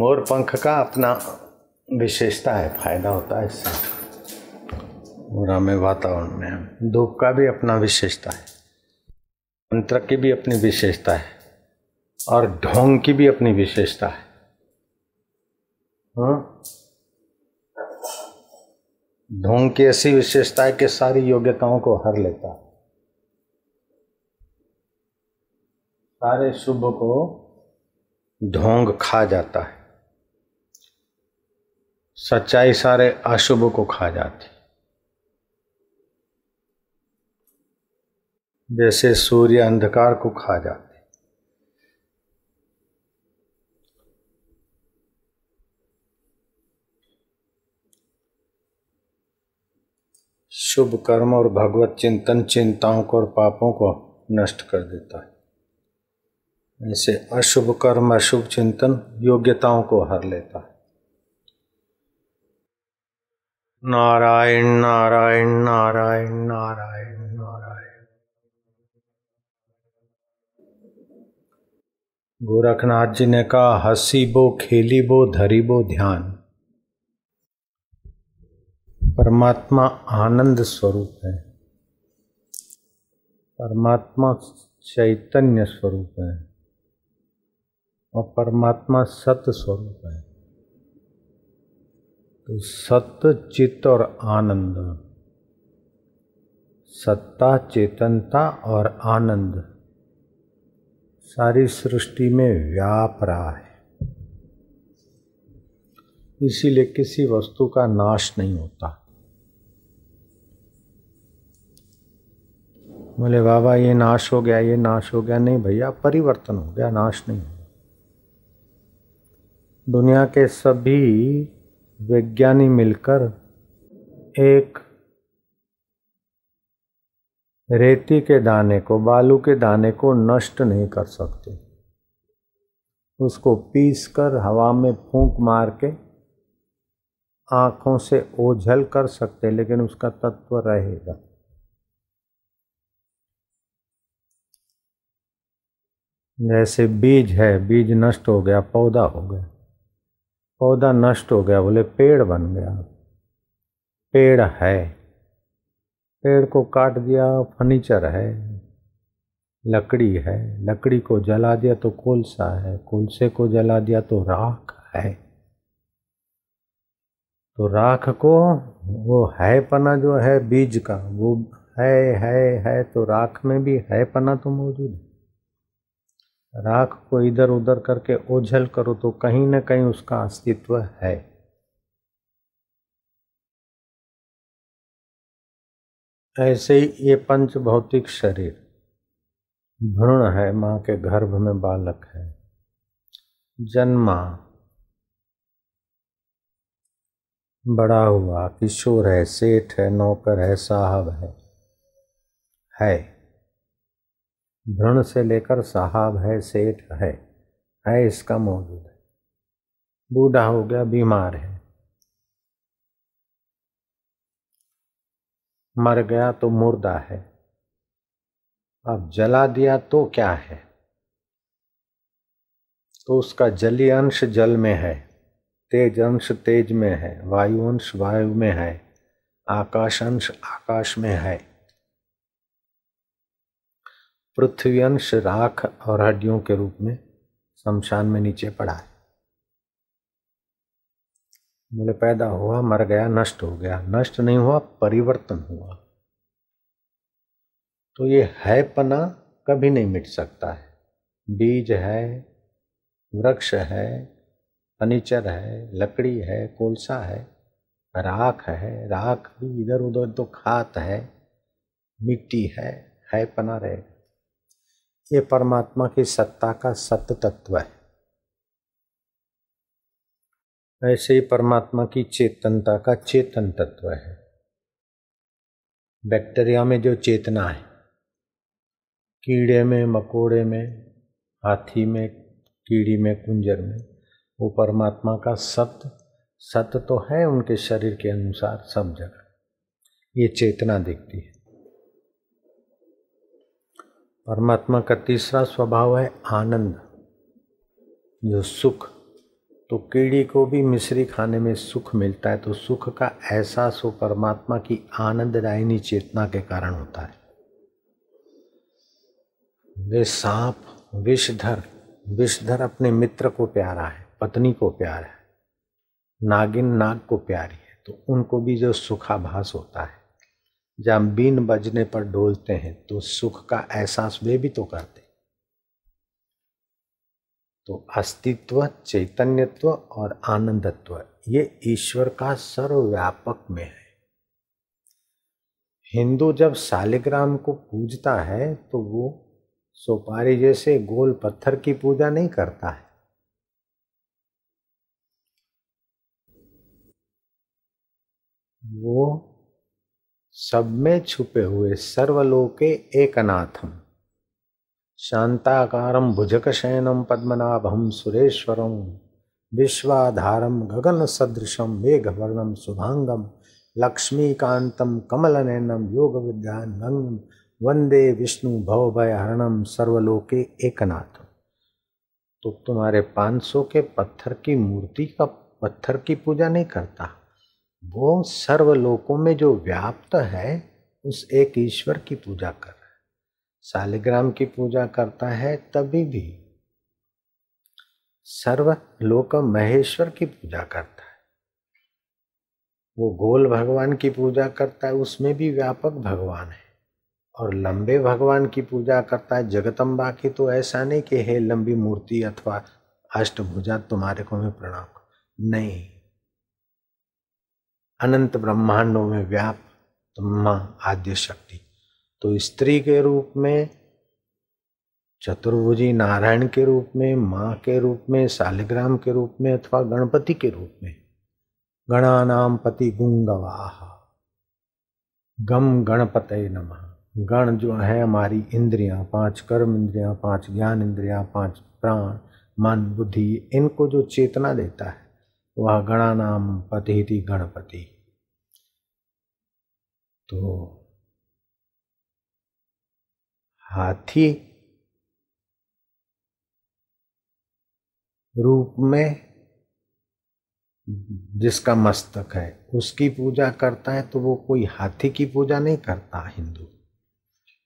मोर पंख का अपना विशेषता है फायदा होता है इससे बुरा में वातावरण में धूप का भी अपना विशेषता है मंत्र की भी अपनी विशेषता है और ढोंग की भी अपनी विशेषता है हाँ? ढोंग की ऐसी विशेषता है कि सारी योग्यताओं को हर लेता है सारे शुभ को ढोंग खा जाता है सच्चाई सारे अशुभ को खा जाती जैसे सूर्य अंधकार को खा जाते शुभ कर्म और भगवत चिंतन चिंताओं को और पापों को नष्ट कर देता है ऐसे अशुभ कर्म अशुभ चिंतन योग्यताओं को हर लेता है नारायण नारायण नारायण नारायण नारायण गोरखनाथ जी ने कहा हसी बो खेली बो धरी बो ध्यान परमात्मा आनंद स्वरूप है परमात्मा चैतन्य स्वरूप है और परमात्मा सत स्वरूप है तो सत्य चित्त और आनंद सत्ता चेतनता और आनंद सारी सृष्टि में व्याप रहा है इसीलिए किसी वस्तु का नाश नहीं होता बोले बाबा ये नाश हो गया ये नाश हो गया नहीं भैया परिवर्तन हो गया नाश नहीं हो दुनिया के सभी वैज्ञानिक मिलकर एक रेती के दाने को बालू के दाने को नष्ट नहीं कर सकते उसको पीस कर हवा में फूंक मार के आँखों से ओझल कर सकते लेकिन उसका तत्व रहेगा जैसे बीज है बीज नष्ट हो गया पौधा हो गया पौधा नष्ट हो गया बोले पेड़ बन गया पेड़ है पेड़ को काट दिया फर्नीचर है लकड़ी है लकड़ी को जला दिया तो कोलसा है कोलसे को जला दिया तो राख है तो राख को वो है पना जो है बीज का वो है है है तो राख में भी है पना तो मौजूद है राख को इधर उधर करके ओझल करो तो कहीं ना कहीं उसका अस्तित्व है ऐसे ही ये पंच भौतिक शरीर भ्रूण है माँ के गर्भ में बालक है जन्मा बड़ा हुआ किशोर है सेठ है नौकर है साहब है है भ्रण से लेकर साहब है सेठ है है इसका मौजूद है बूढ़ा हो गया बीमार है मर गया तो मुर्दा है अब जला दिया तो क्या है तो उसका जली अंश जल में है तेज अंश तेज में है वायु अंश वायु में है आकाश अंश आकाश में है पृथ्वी अंश राख और हड्डियों के रूप में शमशान में नीचे पड़ा है बोले पैदा हुआ मर गया नष्ट हो गया नष्ट नहीं हुआ परिवर्तन हुआ तो ये है पना कभी नहीं मिट सकता है बीज है वृक्ष है फर्नीचर है लकड़ी है कोलसा है राख है राख भी इधर उधर तो खात है मिट्टी है है पना रहेगा ये परमात्मा की सत्ता का सत्य तत्व है ऐसे ही परमात्मा की चेतनता का चेतन तत्व है बैक्टीरिया में जो चेतना है कीड़े में मकोड़े में हाथी में कीड़ी में कुंजर में वो परमात्मा का सत्य सत्य तो है उनके शरीर के अनुसार सब जगह ये चेतना दिखती है परमात्मा का तीसरा स्वभाव है आनंद जो सुख तो कीड़ी को भी मिश्री खाने में सुख मिलता है तो सुख का एहसास हो परमात्मा की आनंददायिनी चेतना के कारण होता है वे सांप विषधर विषधर अपने मित्र को प्यारा है पत्नी को प्यारा है नागिन नाग को प्यारी है तो उनको भी जो सुखाभास होता है जब बीन बजने पर डोलते हैं तो सुख का एहसास वे भी तो करते तो अस्तित्व चैतन्यत्व और आनंदत्व ये ईश्वर का सर्वव्यापक में है हिंदू जब शालिग्राम को पूजता है तो वो सोपारी जैसे गोल पत्थर की पूजा नहीं करता है वो सब में छुपे हुए सर्वलोके एक अनाथम शांताकारम भुजक शयनम पद्मनाभम सुरेश्वरम विश्वाधारम गगन सदृशम मेघवर्णम शुभांगम लक्ष्मीकांतम कमलनयनम योग विद्यांगम वंदे विष्णु हरणम सर्वलोके एकनाथ तो तुम्हारे 500 के पत्थर की मूर्ति का पत्थर की पूजा नहीं करता वो सर्वलोकों में जो व्याप्त है उस एक ईश्वर की पूजा कर रहा है शालिग्राम की पूजा करता है तभी भी सर्वलोक महेश्वर की पूजा करता है वो गोल भगवान की पूजा करता है उसमें भी व्यापक भगवान है और लंबे भगवान की पूजा करता है जगतम्बा की तो ऐसा नहीं कि हे लंबी मूर्ति अथवा अष्टभुजा तुम्हारे को मैं प्रणाम नहीं अनंत ब्रह्मांडों में व्याप्त माँ आद्य शक्ति तो स्त्री के रूप में चतुर्भुजी नारायण के रूप में माँ के रूप में शालिग्राम के रूप में अथवा गणपति के रूप में गणानाम पति गुंगवाह गम गणपत नम गण जो है हमारी इंद्रियां पांच कर्म इंद्रियां पांच ज्ञान इंद्रियां पांच प्राण मन बुद्धि इनको जो चेतना देता है वह गणा नाम पति थी गणपति तो हाथी रूप में जिसका मस्तक है उसकी पूजा करता है तो वो कोई हाथी की पूजा नहीं करता हिंदू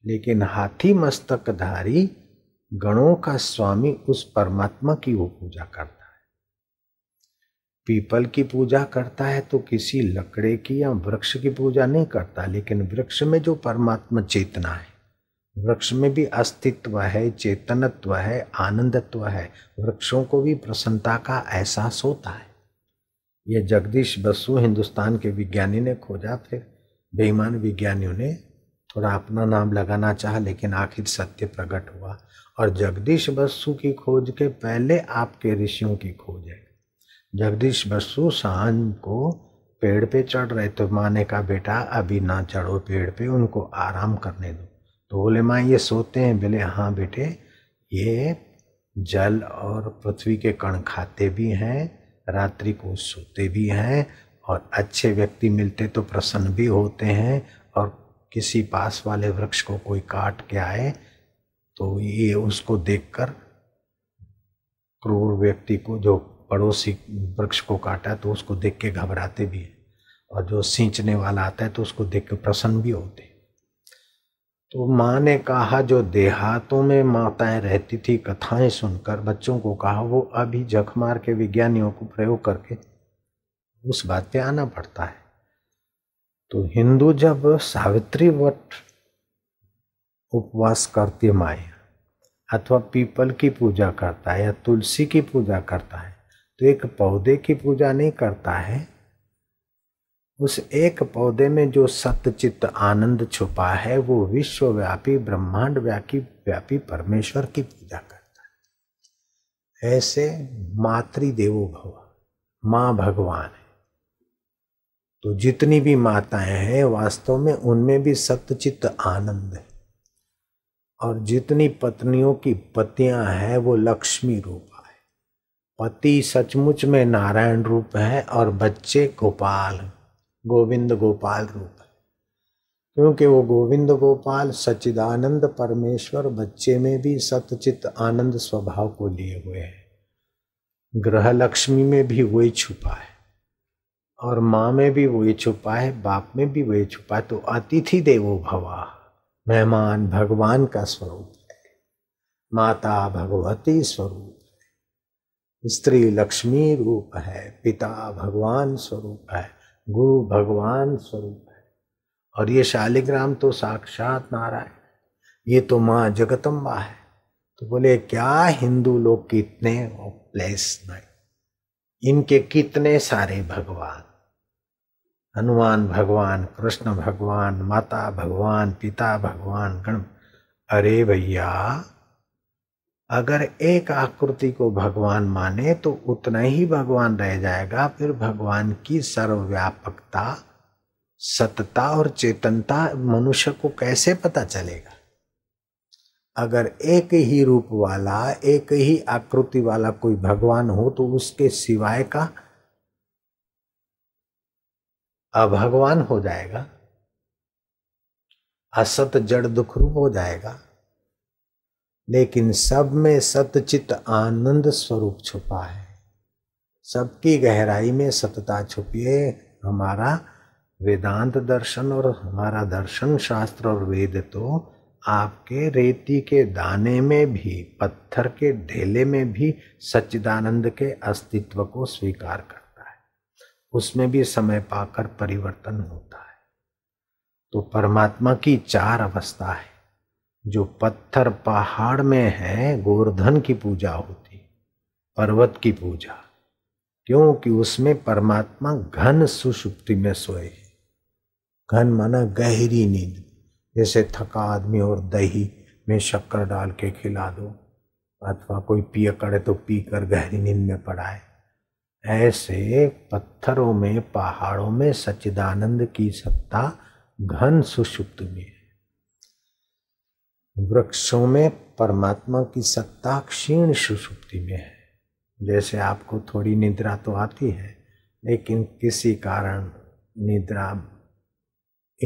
लेकिन हाथी मस्तकधारी गणों का स्वामी उस परमात्मा की वो पूजा करता पीपल की पूजा करता है तो किसी लकड़े की या वृक्ष की पूजा नहीं करता लेकिन वृक्ष में जो परमात्मा चेतना है वृक्ष में भी अस्तित्व है चेतनत्व है आनंदत्व है वृक्षों को भी प्रसन्नता का एहसास होता है यह जगदीश बसु हिंदुस्तान के विज्ञानी ने खोजा फिर बेईमान विज्ञानियों ने थोड़ा अपना नाम लगाना चाह लेकिन आखिर सत्य प्रकट हुआ और जगदीश बसु की खोज के पहले आपके ऋषियों की खोज है जगदीश बसु शाम को पेड़ पे चढ़ रहे तो माँ ने कहा बेटा अभी ना चढ़ो पेड़ पे उनको आराम करने दो तो बोले माँ ये सोते हैं बोले हाँ बेटे ये जल और पृथ्वी के कण खाते भी हैं रात्रि को सोते भी हैं और अच्छे व्यक्ति मिलते तो प्रसन्न भी होते हैं और किसी पास वाले वृक्ष को कोई काट के आए तो ये उसको देखकर क्रूर व्यक्ति को जो पड़ोसी वृक्ष को काटा है तो उसको देख के घबराते भी हैं और जो सींचने वाला आता है तो उसको देख के प्रसन्न भी होते तो माँ ने कहा जो देहातों में माताएं रहती थी कथाएं सुनकर बच्चों को कहा वो अभी जखमार के विज्ञानियों को प्रयोग करके उस बात पे आना पड़ता है तो हिंदू जब सावित्री वट उपवास करती माया अथवा पीपल की पूजा करता है या तुलसी की पूजा करता है तो एक पौधे की पूजा नहीं करता है उस एक पौधे में जो सत्यचित्त आनंद छुपा है वो विश्वव्यापी ब्रह्मांड व्यापी व्यापी परमेश्वर की पूजा करता है ऐसे मातृदेवो भव माँ भगवान है तो जितनी भी माताएं हैं वास्तव में उनमें भी सत्यचित्त आनंद है और जितनी पत्नियों की पतियां हैं वो लक्ष्मी रूप पति सचमुच में नारायण रूप है और बच्चे गोपाल गोविंद गोपाल रूप है क्योंकि वो गोविंद गोपाल सच्चिदानंद परमेश्वर बच्चे में भी सतचित आनंद स्वभाव को लिए हुए है ग्रह लक्ष्मी में भी वही छुपा है और माँ में भी वही छुपा है बाप में भी वही छुपा है तो अतिथि देवो भवा मेहमान भगवान का स्वरूप है माता भगवती स्वरूप स्त्री लक्ष्मी रूप है पिता भगवान स्वरूप है गुरु भगवान स्वरूप है और ये शालिग्राम तो साक्षात नारायण ये तो माँ जगतम्बा है तो बोले क्या हिंदू लोग कितने प्लेस नहीं इनके कितने सारे भगवान हनुमान भगवान कृष्ण भगवान माता भगवान पिता भगवान गण अरे भैया अगर एक आकृति को भगवान माने तो उतना ही भगवान रह जाएगा फिर भगवान की सर्वव्यापकता सतता और चेतनता मनुष्य को कैसे पता चलेगा अगर एक ही रूप वाला एक ही आकृति वाला कोई भगवान हो तो उसके सिवाय का अभगवान हो जाएगा असत जड़ दुख रूप हो जाएगा लेकिन सब में सतचित आनंद स्वरूप छुपा है सबकी गहराई में सतता छुपी है हमारा वेदांत दर्शन और हमारा दर्शन शास्त्र और वेद तो आपके रेती के दाने में भी पत्थर के ढेले में भी सच्चिदानंद के अस्तित्व को स्वीकार करता है उसमें भी समय पाकर परिवर्तन होता है तो परमात्मा की चार अवस्था है जो पत्थर पहाड़ में है गोवर्धन की पूजा होती पर्वत की पूजा क्योंकि उसमें परमात्मा घन सुषुप्ति में सोए घन माना गहरी नींद जैसे थका आदमी और दही में शक्कर डाल के खिला दो अथवा कोई पिय करे तो पी कर गहरी नींद में पड़ाए ऐसे पत्थरों में पहाड़ों में सच्चिदानंद की सत्ता घन सुषुप्त में वृक्षों में परमात्मा की सत्ता क्षीण सुसुप्ति में है जैसे आपको थोड़ी निद्रा तो आती है लेकिन किसी कारण निद्रा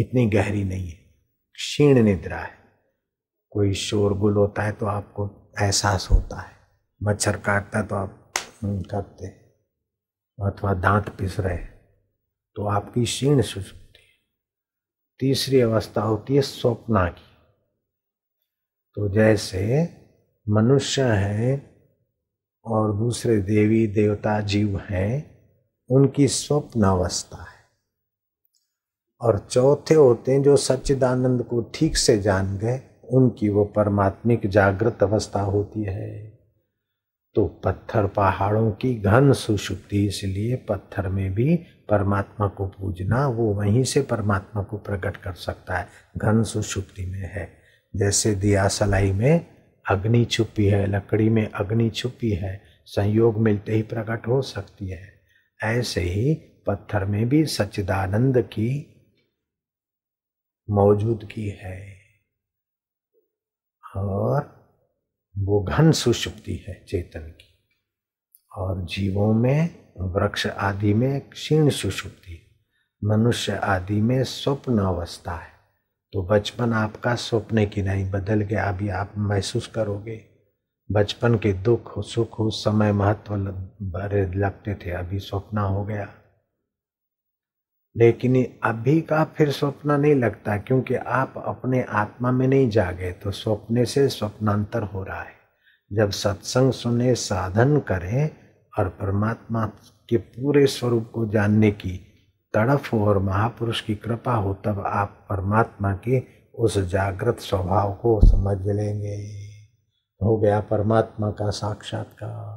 इतनी गहरी नहीं है क्षीण निद्रा है कोई शोरगुल होता है तो आपको एहसास होता है मच्छर काटता तो आप करते अथवा दांत पिस रहे तो आपकी क्षीण सुसुप्ति तीसरी अवस्था होती है स्वप्ना की तो जैसे मनुष्य हैं और दूसरे देवी देवता जीव हैं उनकी स्वप्न अवस्था है और चौथे होते हैं जो सच्चिदानंद को ठीक से जान गए उनकी वो परमात्मिक जागृत अवस्था होती है तो पत्थर पहाड़ों की घन सुषुप्ति इसलिए पत्थर में भी परमात्मा को पूजना वो वहीं से परमात्मा को प्रकट कर सकता है घन सुषुप्ति में है जैसे दिया सलाई में अग्नि छुपी है लकड़ी में अग्नि छुपी है संयोग मिलते ही प्रकट हो सकती है ऐसे ही पत्थर में भी सच्चिदानंद की मौजूदगी है और वो घन सुषुप्ति है चेतन की और जीवों में वृक्ष आदि में क्षीण सुषुप्ति मनुष्य आदि में स्वप्न अवस्था है तो बचपन आपका सपने की नहीं बदल गया अभी आप महसूस करोगे बचपन के दुख सुख उस समय महत्व भरे लगते थे अभी सपना हो गया लेकिन अभी का फिर स्वप्न नहीं लगता क्योंकि आप अपने आत्मा में नहीं जागे तो स्वप्ने से स्वप्नांतर हो रहा है जब सत्संग सुने साधन करें और परमात्मा के पूरे स्वरूप को जानने की तड़फ हो और महापुरुष की कृपा हो तब आप परमात्मा के उस जागृत स्वभाव को समझ लेंगे हो गया परमात्मा का साक्षात्कार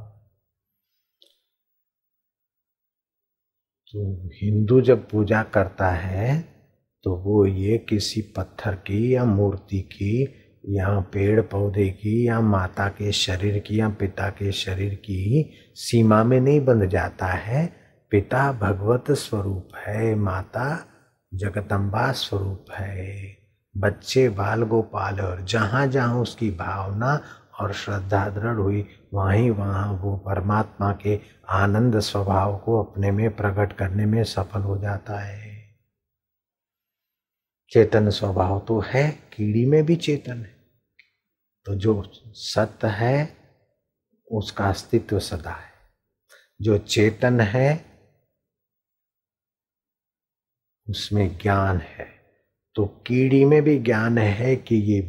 तो हिंदू जब पूजा करता है तो वो ये किसी पत्थर की या मूर्ति की या पेड़ पौधे की या माता के शरीर की या पिता के शरीर की सीमा में नहीं बंध जाता है पिता भगवत स्वरूप है माता जगतम्बा स्वरूप है बच्चे बाल गोपाल और जहाँ जहाँ उसकी भावना और श्रद्धा दृढ़ हुई वहीं वहाँ वो परमात्मा के आनंद स्वभाव को अपने में प्रकट करने में सफल हो जाता है चेतन स्वभाव तो है कीड़ी में भी चेतन है तो जो सत्य है उसका अस्तित्व सदा है जो चेतन है उसमें ज्ञान है तो कीड़ी में भी ज्ञान है कि ये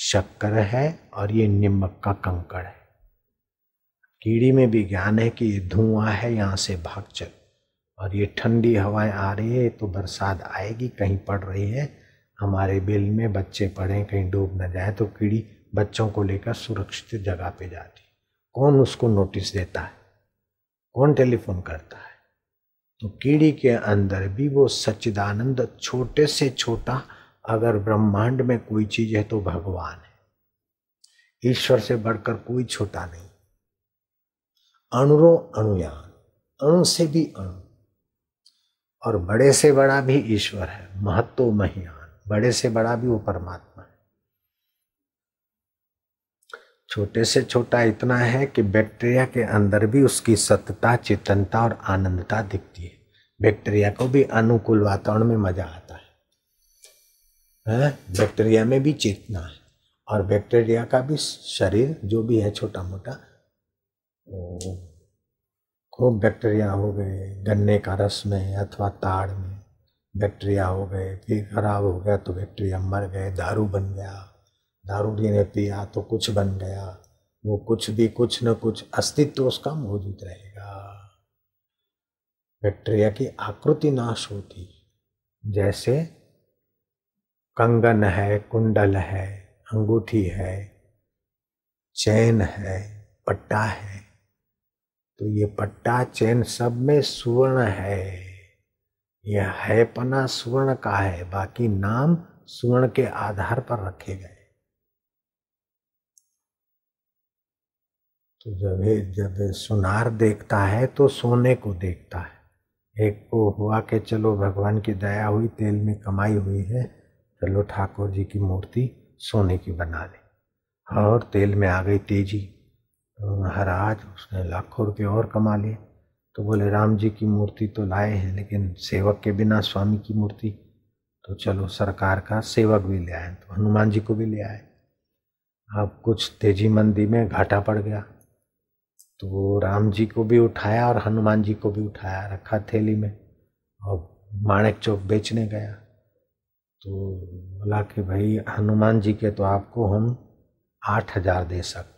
शक्कर है और ये निम्बक का कंकड़ है कीड़ी में भी ज्ञान है कि ये धुआं है यहाँ से भाग चल और ये ठंडी हवाएं आ रही है तो बरसात आएगी कहीं पड़ रही है हमारे बिल में बच्चे पड़े कहीं डूब न जाए तो कीड़ी बच्चों को लेकर सुरक्षित जगह पे जाती कौन उसको नोटिस देता है कौन टेलीफोन करता है तो कीड़ी के अंदर भी वो सच्चिदानंद छोटे से छोटा अगर ब्रह्मांड में कोई चीज है तो भगवान है ईश्वर से बढ़कर कोई छोटा नहीं अणुरो अणुयान अणु से भी अणु और बड़े से बड़ा भी ईश्वर है महत्व महियान बड़े से बड़ा भी वो परमात्मा छोटे से छोटा इतना है कि बैक्टीरिया के अंदर भी उसकी सत्यता चेतनता और आनंदता दिखती है बैक्टीरिया को भी अनुकूल वातावरण में मजा आता है हाँ? बैक्टीरिया में भी चेतना है और बैक्टीरिया का भी शरीर जो भी है छोटा मोटा खूब बैक्टीरिया हो गए गन्ने का रस में अथवा ताड़ में बैक्टीरिया हो गए फिर खराब हो गया तो बैक्टीरिया मर गए दारू बन गया दारूडी ने पिया तो कुछ बन गया वो कुछ भी कुछ न कुछ अस्तित्व उसका मौजूद रहेगा बैक्टीरिया की आकृति नाश होती जैसे कंगन है कुंडल है अंगूठी है चैन है पट्टा है तो ये पट्टा चैन सब में सुवर्ण है यह है पना सुवर्ण का है बाकी नाम सुवर्ण के आधार पर रखे गए तो जब जब सुनार देखता है तो सोने को देखता है एक को हुआ कि चलो भगवान की दया हुई तेल में कमाई हुई है चलो ठाकुर जी की मूर्ति सोने की बना ले और तेल में आ गई तेजी तो महाराज उसने लाखों रुपये और कमा लिए तो बोले राम जी की मूर्ति तो लाए हैं लेकिन सेवक के बिना स्वामी की मूर्ति तो चलो सरकार का सेवक भी ले आए तो हनुमान जी को भी ले आए अब कुछ तेजी मंदी में घाटा पड़ गया तो राम जी को भी उठाया और हनुमान जी को भी उठाया रखा थैली में और माणक चौक बेचने गया तो बोला कि भाई हनुमान जी के तो आपको हम आठ हजार दे सकते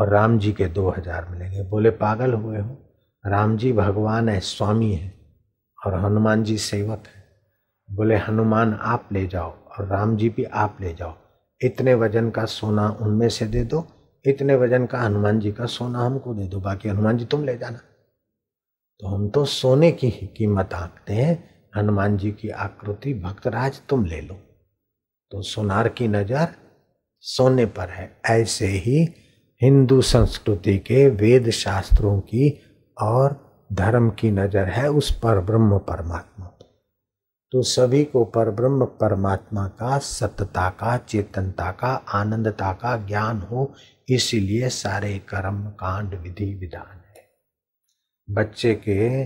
और राम जी के दो हजार मिलेंगे बोले पागल हुए हो राम जी भगवान है स्वामी है और हनुमान जी सेवक है बोले हनुमान आप ले जाओ और राम जी भी आप ले जाओ इतने वजन का सोना उनमें से दे दो इतने वजन का हनुमान जी का सोना हमको दे दो बाकी हनुमान जी तुम ले जाना तो हम तो सोने की ही कीमत आंकते हैं हनुमान जी की आकृति भक्तराज तुम ले लो तो सोनार की नज़र सोने पर है ऐसे ही हिंदू संस्कृति के वेद शास्त्रों की और धर्म की नज़र है उस पर ब्रह्म परमात्मा पर तो सभी को पर ब्रह्म परमात्मा का सत्यता का चेतनता का आनंदता का ज्ञान हो इसीलिए सारे कर्म कांड विधि विधान है बच्चे के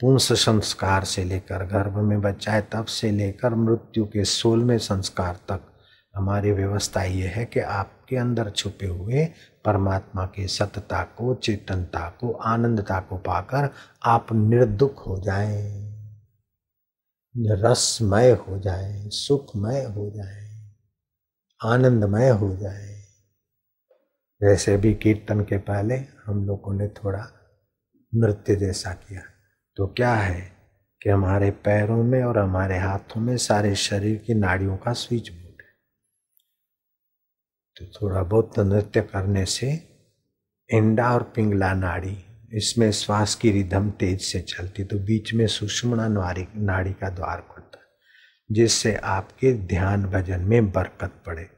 पुंस संस्कार से लेकर गर्भ में बच्चा है तब से लेकर मृत्यु के सोलहवें संस्कार तक हमारी व्यवस्था ये है कि आपके अंदर छुपे हुए परमात्मा की सतता को चेतनता को आनंदता को पाकर आप निर्दुख हो जाए रसमय हो जाए सुखमय हो जाए आनंदमय हो जाए जैसे भी कीर्तन के पहले हम लोगों ने थोड़ा नृत्य जैसा किया तो क्या है कि हमारे पैरों में और हमारे हाथों में सारे शरीर की नाड़ियों का स्विच बोर्ड है तो थोड़ा बहुत तो नृत्य करने से इंडा और पिंगला नाड़ी इसमें श्वास की रिधम तेज से चलती तो बीच में सुषमणा नारी नाड़ी का द्वार खुलता जिससे आपके ध्यान भजन में बरकत पड़े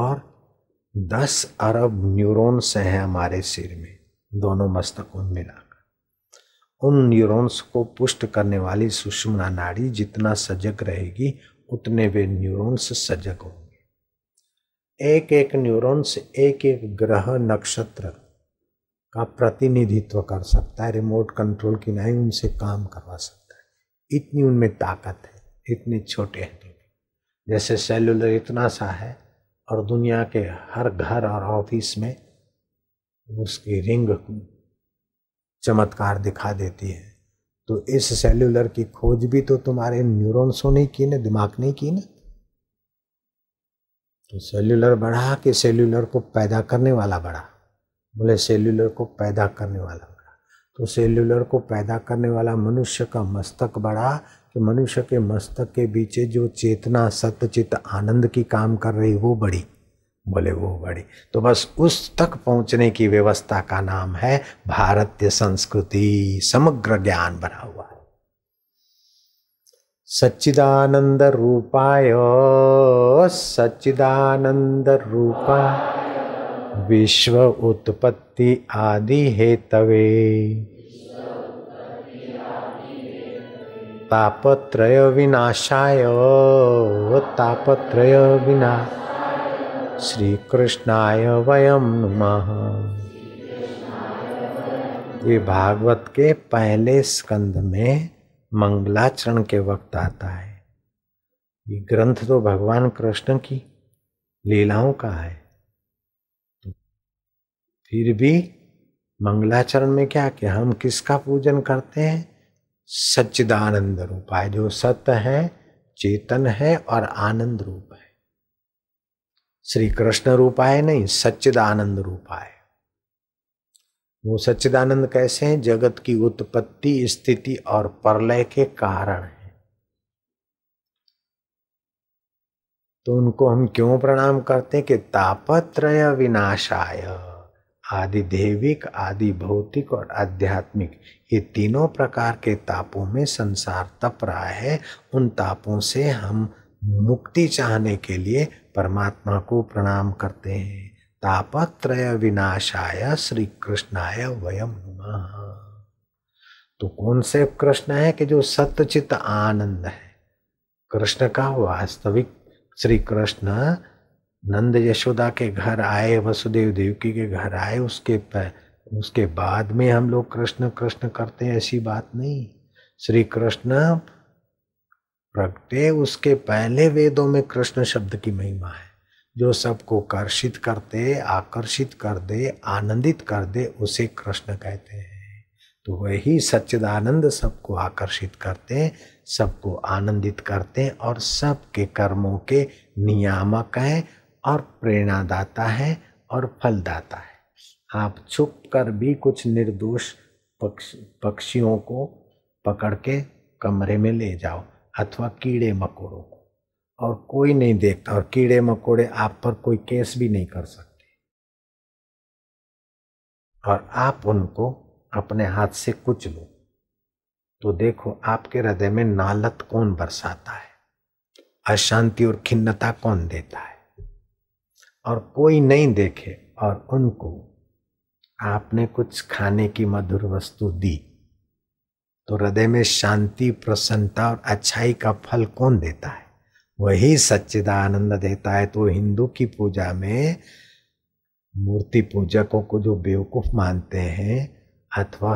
और दस अरब न्यूरॉन्स हैं हमारे सिर में दोनों मस्तकों में मिलाकर उन न्यूरॉन्स को पुष्ट करने वाली सुषमना नाड़ी जितना सजग रहेगी उतने वे न्यूरॉन्स सजग होंगे एक एक न्यूरॉन्स एक एक ग्रह नक्षत्र का प्रतिनिधित्व कर सकता है रिमोट कंट्रोल की नहीं उनसे काम करवा सकता है इतनी उनमें ताकत है इतने छोटे हैं तो। जैसे सेलुलर इतना सा है और दुनिया के हर घर और ऑफिस में उसकी रिंग चमत्कार दिखा देती है तो इस सेल्युलर की खोज भी तो तुम्हारे न्यूरॉन्सों ने की ना दिमाग ने की ना तो सेल्युलर बढ़ा के सेल्युलर को पैदा करने वाला बढ़ा बोले सेल्युलर को पैदा करने वाला बढ़ा तो सेल्युलर को पैदा करने वाला मनुष्य का मस्तक बढ़ा कि मनुष्य के मस्तक के पीछे जो चेतना सत्यचित आनंद की काम कर रही वो बड़ी बोले वो बड़ी तो बस उस तक पहुंचने की व्यवस्था का नाम है भारतीय संस्कृति समग्र ज्ञान बना हुआ है सच्चिदानंद रूपाय सच्चिदानंद रूपा विश्व उत्पत्ति आदि हेतवे तापत्रय विनाशाय तापत्रय विना श्रीकृष्णाय वयम नमः ये भागवत के पहले स्कंद में मंगलाचरण के वक्त आता है ये ग्रंथ तो भगवान कृष्ण की लीलाओं का है तो फिर भी मंगलाचरण में क्या कि हम किसका पूजन करते हैं सच्चिदानंद रूप है जो सत्य है चेतन है और आनंद रूप है श्री कृष्ण आए नहीं सच्चिदानंद आए वो सच्चिदानंद कैसे हैं जगत की उत्पत्ति स्थिति और परलय के कारण है तो उनको हम क्यों प्रणाम करते हैं कि तापत्रय विनाशाय आदि देविक आदि भौतिक और आध्यात्मिक ये तीनों प्रकार के तापों में संसार तप रहा है उन तापों से हम मुक्ति चाहने के लिए परमात्मा को प्रणाम करते हैं तापत्रय विनाशाय श्री कृष्णाय वयम नमः तो कौन से कृष्ण है कि जो सत्यचित आनंद है कृष्ण का वास्तविक श्री कृष्ण नंद यशोदा के घर आए वसुदेव देवकी के घर आए उसके उसके बाद में हम लोग कृष्ण कृष्ण करते हैं ऐसी बात नहीं श्री कृष्ण प्रगटे उसके पहले वेदों में कृष्ण शब्द की महिमा है जो सबको कर्षित करते आकर्षित कर दे आनंदित कर दे उसे कृष्ण कहते हैं तो वही सच्चिदानंद सबको आकर्षित करते हैं सबको आनंदित करते हैं और सबके कर्मों के नियामक हैं और प्रेरणादाता है और फलदाता है आप छुप कर भी कुछ निर्दोष पक्ष पक्षियों को पकड़ के कमरे में ले जाओ अथवा कीड़े मकोड़ों को और कोई नहीं देखता और कीड़े मकोड़े आप पर कोई केस भी नहीं कर सकते और आप उनको अपने हाथ से लो तो देखो आपके हृदय में नालत कौन बरसाता है अशांति और खिन्नता कौन देता है और कोई नहीं देखे और उनको आपने कुछ खाने की मधुर वस्तु दी तो हृदय में शांति प्रसन्नता और अच्छाई का फल कौन देता है वही सच्चिदा आनंद देता है तो हिंदू की पूजा में मूर्ति पूजकों को जो बेवकूफ मानते हैं अथवा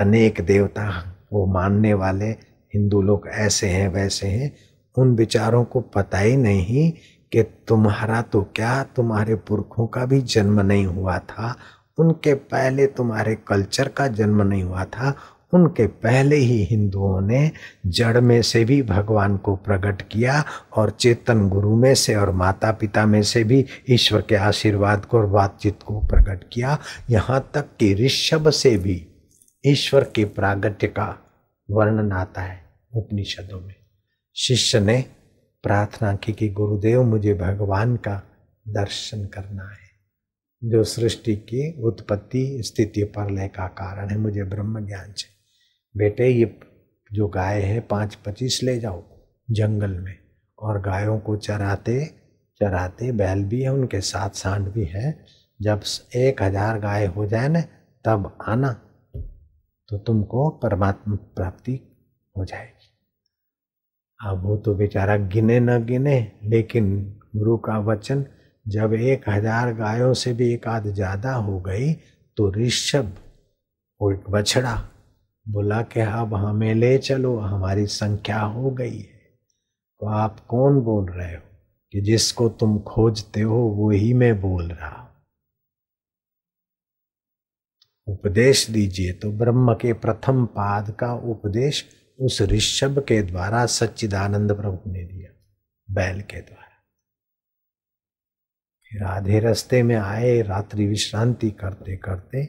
अनेक देवता वो मानने वाले हिंदू लोग ऐसे हैं वैसे हैं उन विचारों को पता ही नहीं कि तुम्हारा तो क्या तुम्हारे पुरखों का भी जन्म नहीं हुआ था उनके पहले तुम्हारे कल्चर का जन्म नहीं हुआ था उनके पहले ही हिंदुओं ने जड़ में से भी भगवान को प्रकट किया और चेतन गुरु में से और माता पिता में से भी ईश्वर के आशीर्वाद को और बातचीत को प्रकट किया यहाँ तक कि ऋषभ से भी ईश्वर के प्रागट्य का वर्णन आता है उपनिषदों में शिष्य ने प्रार्थना की कि गुरुदेव मुझे भगवान का दर्शन करना है जो सृष्टि की उत्पत्ति स्थिति पर लय का कारण है मुझे ब्रह्म ज्ञान से बेटे ये जो गाय है पाँच पच्चीस ले जाओ जंगल में और गायों को चराते चराते बैल भी है उनके साथ सांड भी है जब एक हजार गाय हो जाए ना तब आना तो तुमको परमात्मा प्राप्ति हो जाएगी अब वो तो बेचारा गिने न गिने लेकिन गुरु का वचन जब एक हजार गायों से भी एक आध ज़्यादा हो गई तो ऋषभ वो एक बछड़ा बोला कि अब हमें ले चलो हमारी संख्या हो गई है तो आप कौन बोल रहे हो कि जिसको तुम खोजते हो वो ही मैं बोल रहा हूं उपदेश दीजिए तो ब्रह्म के प्रथम पाद का उपदेश उस ऋषभ के द्वारा सच्चिदानंद प्रभु ने दिया बैल के द्वारा फिर आधे रास्ते में आए रात्रि विश्रांति करते करते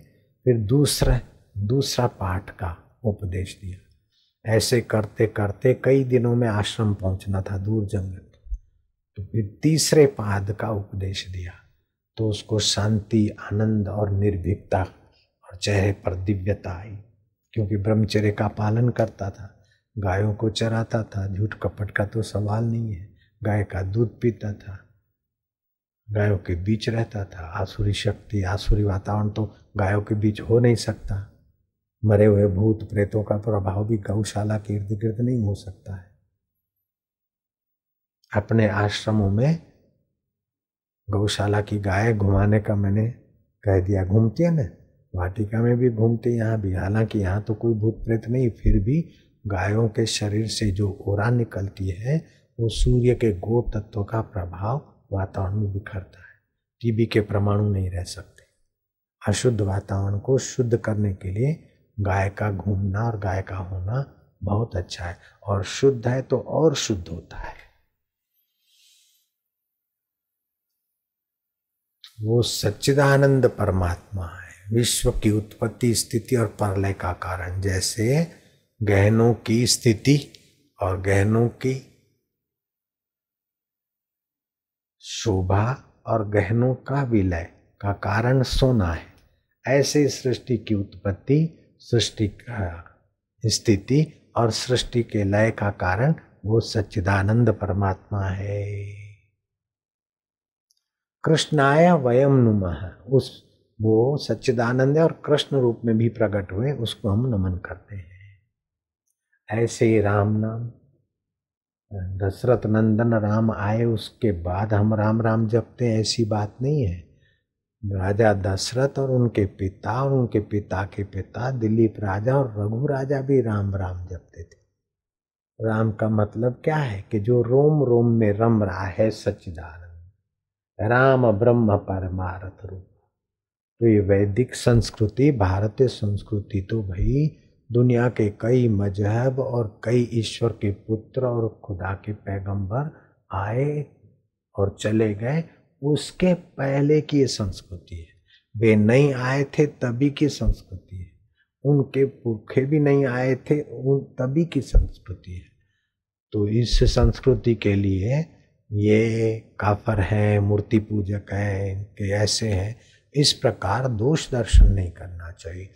फिर दूसरा दूसरा पाठ का उपदेश दिया ऐसे करते करते कई दिनों में आश्रम पहुंचना था दूर जंगल तो फिर तीसरे पाद का उपदेश दिया तो उसको शांति आनंद और निर्भीकता और चेहरे पर दिव्यता आई क्योंकि ब्रह्मचर्य का पालन करता था गायों को चराता था झूठ कपट का तो सवाल नहीं है गाय का दूध पीता था गायों के बीच रहता था आसुरी शक्ति आसुरी वातावरण तो गायों के बीच हो नहीं सकता मरे हुए भूत प्रेतों का प्रभाव भी गौशाला के इर्द गिर्द नहीं हो सकता है अपने आश्रमों में गौशाला की गाय घुमाने का मैंने कह दिया घूमती है ना वाटिका में भी घूमते यहाँ भी हालांकि यहाँ तो कोई भूत प्रेत नहीं फिर भी गायों के शरीर से जो ओरा निकलती है वो सूर्य के गो तत्व का प्रभाव वातावरण में बिखरता है टीबी के परमाणु नहीं रह सकते अशुद्ध वातावरण को शुद्ध करने के लिए गाय का घूमना और गाय का होना बहुत अच्छा है और शुद्ध है तो और शुद्ध होता है वो सच्चिदानंद परमात्मा है विश्व की उत्पत्ति स्थिति और परलय का कारण जैसे गहनों की स्थिति और गहनों की शोभा और गहनों का विलय का कारण सोना है ऐसे सृष्टि की उत्पत्ति सृष्टि का स्थिति और सृष्टि के लय का कारण वो सच्चिदानंद परमात्मा है कृष्णाया वयम नुमा उस वो सच्चिदानंद है और कृष्ण रूप में भी प्रकट हुए उसको हम नमन करते हैं ऐसे ही राम नाम दशरथ नंदन राम आए उसके बाद हम राम राम जपते हैं ऐसी बात नहीं है राजा दशरथ और उनके पिता और उनके पिता के पिता दिलीप राजा और रघु राजा भी राम राम जपते थे राम का मतलब क्या है कि जो रोम रोम में रम रहा है सच्चिदानंद राम ब्रह्म परमारथ रूप तो ये वैदिक संस्कृति भारतीय संस्कृति तो भाई दुनिया के कई मजहब और कई ईश्वर के पुत्र और खुदा के पैगंबर आए और चले गए उसके पहले की ये संस्कृति है वे नहीं आए थे तभी की संस्कृति है उनके पुरखे भी नहीं आए थे उन तभी की संस्कृति है तो इस संस्कृति के लिए ये काफर हैं मूर्ति पूजक हैं इनके ऐसे हैं इस प्रकार दोष दर्शन नहीं करना चाहिए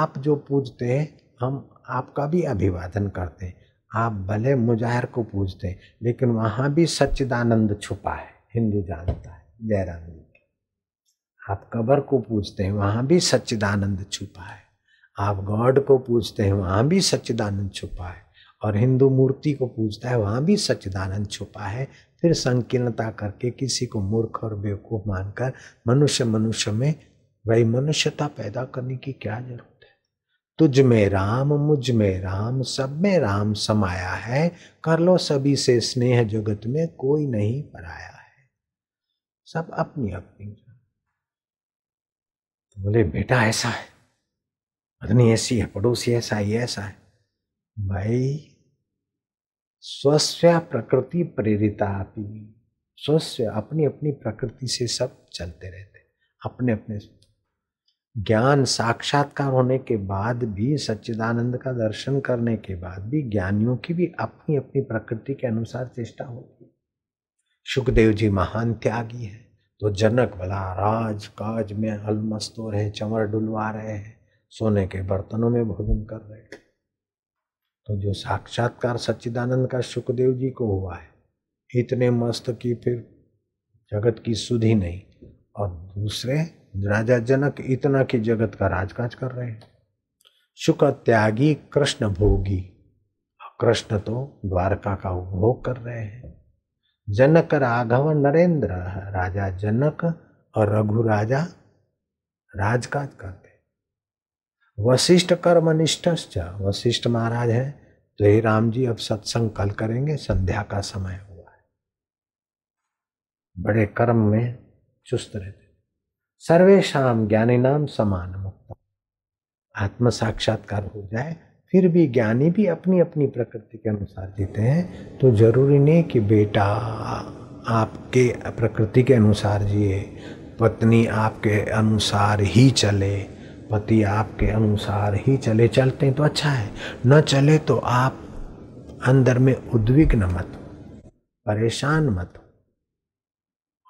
आप जो पूजते हैं हम आपका भी अभिवादन करते हैं आप भले मुजाहिर को पूजते हैं लेकिन वहाँ भी सच्चिदानंद छुपा है हिंदू जानता है जयराम जी आप कबर को पूजते हैं वहाँ भी सच्चिदानंद छुपा है आप गॉड को पूजते हैं वहाँ भी सच्चिदानंद छुपा है और हिंदू मूर्ति को पूजता है वहाँ भी सच्चिदानंद छुपा है फिर संकीर्णता करके किसी को मूर्ख और बेवकूफ़ मानकर मनुष्य मनुष्य में वही मनुष्यता पैदा करने की क्या जरूरत तुझ में राम मुझ में राम सब में राम समाया है कर लो सभी से स्नेह जगत में कोई नहीं पराया है सब अपनी अपनी तो बोले बेटा ऐसा है पत्नी ऐसी है पड़ोसी ऐसा ही ऐसा है भाई स्वस्व प्रकृति प्रेरिता अपनी स्वस्व अपनी अपनी प्रकृति से सब चलते रहते अपने अपने ज्ञान साक्षात्कार होने के बाद भी सच्चिदानंद का दर्शन करने के बाद भी ज्ञानियों की भी अपनी अपनी प्रकृति के अनुसार चेष्टा होती है सुखदेव जी महान त्यागी हैं तो जनक भला राज काज में अलमस्त हो रहे चमर डुलवा रहे हैं सोने के बर्तनों में भोजन कर रहे हैं तो जो साक्षात्कार सच्चिदानंद का सुखदेव जी को हुआ है इतने मस्त कि फिर जगत की सुधी नहीं और दूसरे राजा जनक इतना कि जगत का राजकाज कर रहे हैं शुक त्यागी कृष्ण भोगी कृष्ण तो द्वारका का उपभोग कर रहे हैं जनक राघव नरेंद्र राजा जनक और रघु राजा राजकाज करते वशिष्ठ कर्मनिष्ठ वशिष्ठ महाराज हैं तो हे राम जी अब सत्संग कल करेंगे संध्या का समय हुआ है बड़े कर्म में चुस्त रहते सर्वेशम नाम समान मुक्त आत्म साक्षात्कार हो जाए फिर भी ज्ञानी भी अपनी अपनी प्रकृति के अनुसार जीते हैं तो जरूरी नहीं कि बेटा आपके प्रकृति के अनुसार जिए पत्नी आपके अनुसार ही चले पति आपके अनुसार ही चले चलते हैं तो अच्छा है न चले तो आप अंदर में उद्विग्न मत हो परेशान मत हो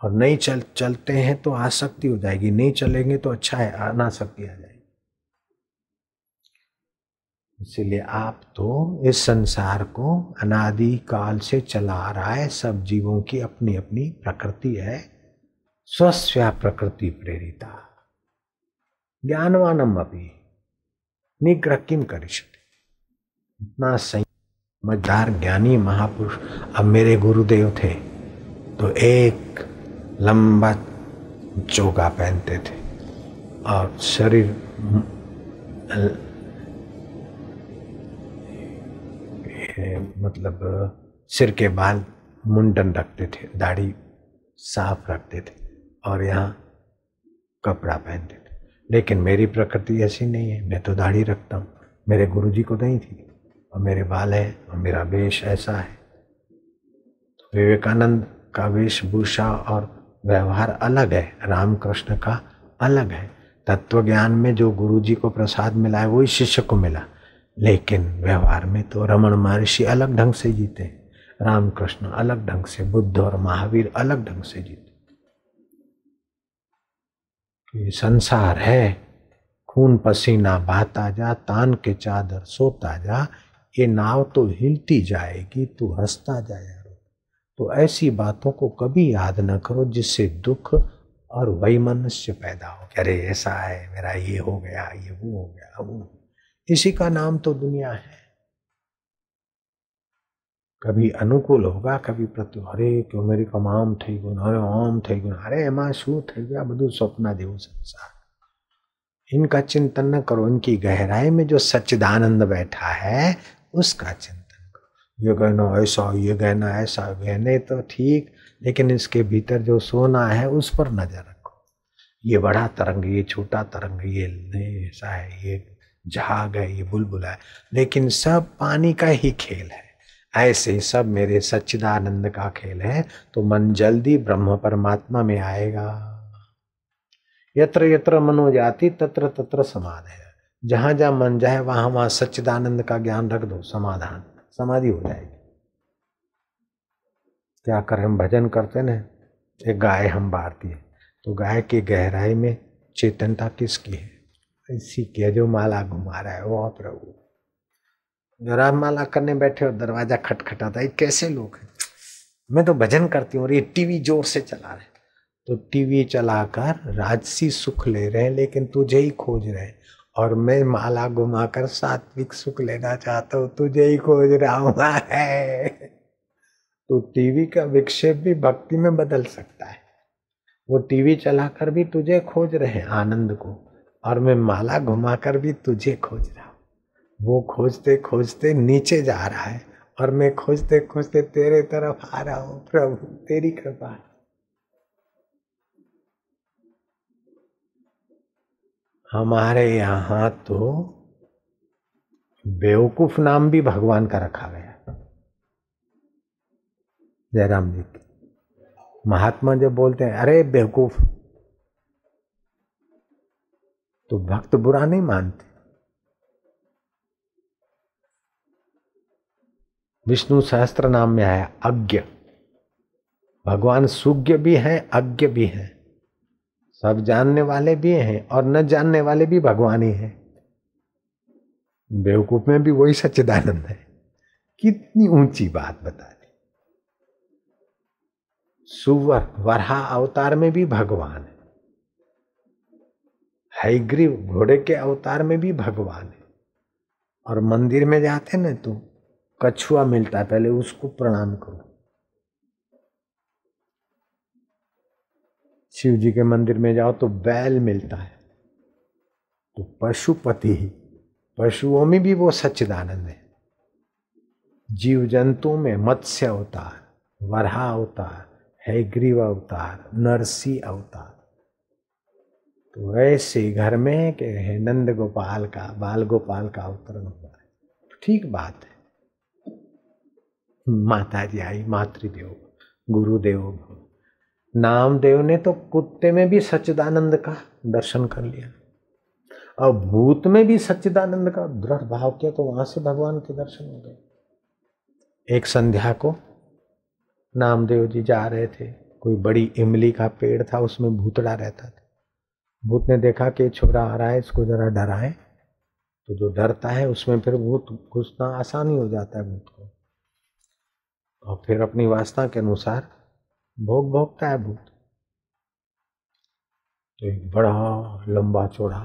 और नहीं चल चलते हैं तो आसक्ति हो जाएगी नहीं चलेंगे तो अच्छा है अनासक्ति आ जाएगी इसलिए आप तो इस संसार को अनादि काल से चला रहा है सब जीवों की अपनी अपनी प्रकृति है स्वस्या प्रकृति प्रेरिता ज्ञानवानम अभी निग्रह किम कर इतना समझदार ज्ञानी महापुरुष अब मेरे गुरुदेव थे तो एक लंबा चोगा पहनते थे और शरीर मतलब सिर के बाल मुंडन रखते थे दाढ़ी साफ रखते थे और यहाँ कपड़ा पहनते थे लेकिन मेरी प्रकृति ऐसी नहीं है मैं तो दाढ़ी रखता हूँ मेरे गुरुजी को नहीं थी और मेरे बाल हैं और मेरा वेश ऐसा है तो विवेकानंद का वेशभूषा और व्यवहार अलग है रामकृष्ण का अलग है तत्व ज्ञान में जो गुरु जी को प्रसाद मिला है वही शिष्य को मिला लेकिन व्यवहार में तो रमण महर्षि अलग ढंग से जीते रामकृष्ण अलग ढंग से बुद्ध और महावीर अलग ढंग से जीते ये संसार है खून पसीना बहता जा तान के चादर सोता जा ये नाव तो हिलती जाएगी तू हंसता जाएगा तो ऐसी बातों को कभी याद न करो जिससे दुख और वैमनस्य पैदा हो अरे ऐसा है मेरा ये हो गया ये वो हो गया वो इसी का नाम तो दुनिया है कभी अनुकूल होगा कभी प्रत्यु हरे क्यों मेरे कम आम થઈ गुण અરે આમ થઈ ગયું અરે એમાં शू थ बधु આ देव संसार इनका चिंतन न करो इनकी गहराई में जो सच्चिदानंद बैठा है उसका चिंतन ये गहना ऐसा ये गहना ऐसा गहने तो ठीक लेकिन इसके भीतर जो सोना है उस पर नज़र रखो ये बड़ा तरंग ये छोटा तरंग ये ऐसा है ये झाग है ये बुलबुल है लेकिन सब पानी का ही खेल है ऐसे सब मेरे सच्चिदानंद का खेल है तो मन जल्दी ब्रह्म परमात्मा में आएगा यत्र यत्र मनो जाति तत्र तत्र समाध है जहाँ जहां मन जाए वहां वहां सच्चिदानंद का ज्ञान रख दो समाधान समाधि हो जाएगी क्या कर हम भजन करते ना एक गाय हम बारती है तो गाय की गहराई में चेतनता किसकी है इसी की है जो माला घुमा रहा है वो प्रभु जरा माला करने बैठे और दरवाजा खटखटाता है कैसे लोग हैं मैं तो भजन करती हूँ और ये टीवी जोर से चला रहे तो टीवी चलाकर राजसी सुख ले रहे हैं लेकिन तुझे ही खोज रहे हैं और मैं माला घुमाकर सात्विक सुख लेना चाहता हूँ तुझे ही खोज रहा है तो टीवी का विक्षेप भी भक्ति में बदल सकता है वो टीवी चलाकर भी तुझे खोज रहे आनंद को और मैं माला घुमाकर भी तुझे खोज रहा हूँ वो खोजते खोजते नीचे जा रहा है और मैं खोजते खोजते तेरे तरफ आ रहा हूँ प्रभु तेरी कृपा है हमारे यहां तो बेवकूफ नाम भी भगवान का रखा गया जयराम जी की महात्मा जब बोलते हैं अरे बेवकूफ तो भक्त बुरा नहीं मानते विष्णु सहस्त्र नाम में आया अज्ञ भगवान सुज्ञ भी हैं अज्ञ भी हैं सब जानने वाले भी हैं और न जानने वाले भी भगवान ही हैं बेवकूफ में भी वही सच्चिदानंद है कितनी ऊंची बात बता दी सुवर वरहा अवतार में भी भगवान है हयग्रीव घोड़े के अवतार में भी भगवान है और मंदिर में जाते ना तो कछुआ मिलता है पहले उसको प्रणाम करो शिव जी के मंदिर में जाओ तो बैल मिलता है तो पशुपति ही पशुओं में भी वो सच्चिदानंद है जीव जंतु में मत्स्य अवतार वरहा अवतार हैग्रीव अवतार नरसी अवतार तो वैसे घर में के है नंद गोपाल का बाल गोपाल का अवतरण हुआ है तो ठीक बात है माता जी आई मातृदेव गुरुदेव भव नामदेव ने तो कुत्ते में भी सच्चिदानंद का दर्शन कर लिया और भूत में भी सच्चिदानंद का दृढ़ भाव किया तो वहां से भगवान के दर्शन हो गए एक संध्या को नामदेव जी जा रहे थे कोई बड़ी इमली का पेड़ था उसमें भूतड़ा रहता था भूत ने देखा कि छोरा आ रहा है इसको जरा डराए तो जो डरता है उसमें फिर भूत घुसना आसानी हो जाता है भूत को और फिर अपनी वास्ता के अनुसार भोग भोगता है भूत तो एक बड़ा लंबा चौड़ा